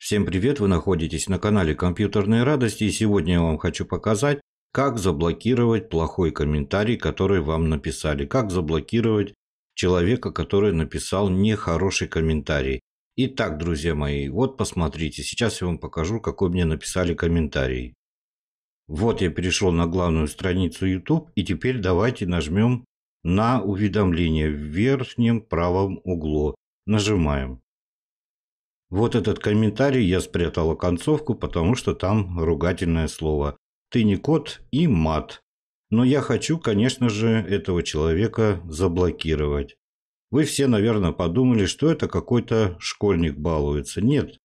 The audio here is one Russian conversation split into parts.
Всем привет, вы находитесь на канале Компьютерные радости и сегодня я вам хочу показать, как заблокировать плохой комментарий, который вам написали. Как заблокировать человека, который написал нехороший комментарий. Итак, друзья мои, вот посмотрите, сейчас я вам покажу, какой мне написали комментарий. Вот я перешел на главную страницу YouTube и теперь давайте нажмем на уведомление в верхнем правом углу. Нажимаем. Вот этот комментарий я спрятала концовку, потому что там ругательное слово. Ты не кот и мат. Но я хочу, конечно же, этого человека заблокировать. Вы все, наверное, подумали, что это какой-то школьник балуется. Нет.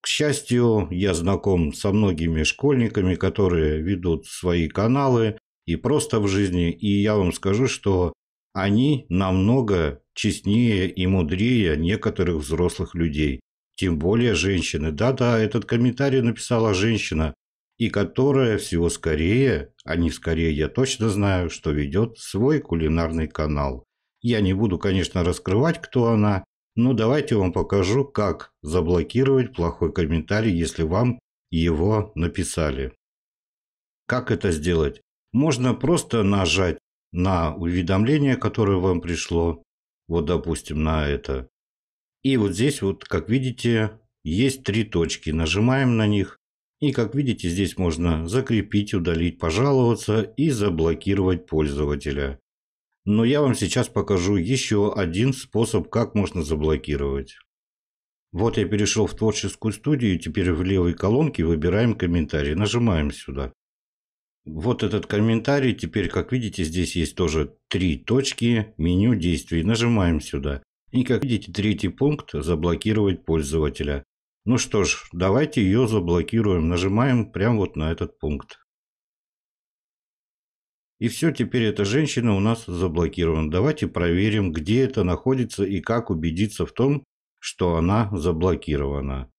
К счастью, я знаком со многими школьниками, которые ведут свои каналы и просто в жизни. И я вам скажу, что они намного честнее и мудрее некоторых взрослых людей. Тем более женщины. Да-да, этот комментарий написала женщина, и которая всего скорее, а не скорее, я точно знаю, что ведет свой кулинарный канал. Я не буду, конечно, раскрывать, кто она, но давайте вам покажу, как заблокировать плохой комментарий, если вам его написали. Как это сделать? Можно просто нажать на уведомление, которое вам пришло, вот допустим на это, и вот здесь вот, как видите, есть три точки. Нажимаем на них. И как видите, здесь можно закрепить, удалить, пожаловаться и заблокировать пользователя. Но я вам сейчас покажу еще один способ, как можно заблокировать. Вот я перешел в творческую студию, теперь в левой колонке выбираем комментарий, нажимаем сюда. Вот этот комментарий, теперь как видите, здесь есть тоже три точки, меню действий, нажимаем сюда. И, как видите, третий пункт – заблокировать пользователя. Ну что ж, давайте ее заблокируем. Нажимаем прямо вот на этот пункт. И все, теперь эта женщина у нас заблокирована. Давайте проверим, где это находится и как убедиться в том, что она заблокирована.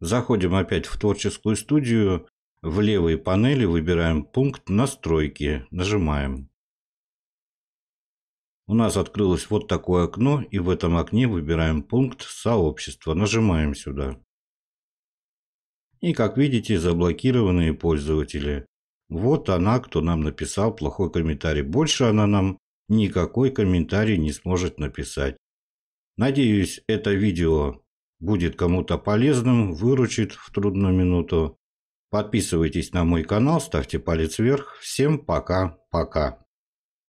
Заходим опять в творческую студию. В левой панели выбираем пункт «Настройки». Нажимаем. У нас открылось вот такое окно, и в этом окне выбираем пункт «Сообщество». Нажимаем сюда. И как видите, заблокированные пользователи. Вот она, кто нам написал плохой комментарий. Больше она нам никакой комментарий не сможет написать. Надеюсь, это видео будет кому-то полезным, выручит в трудную минуту. Подписывайтесь на мой канал, ставьте палец вверх. Всем пока-пока.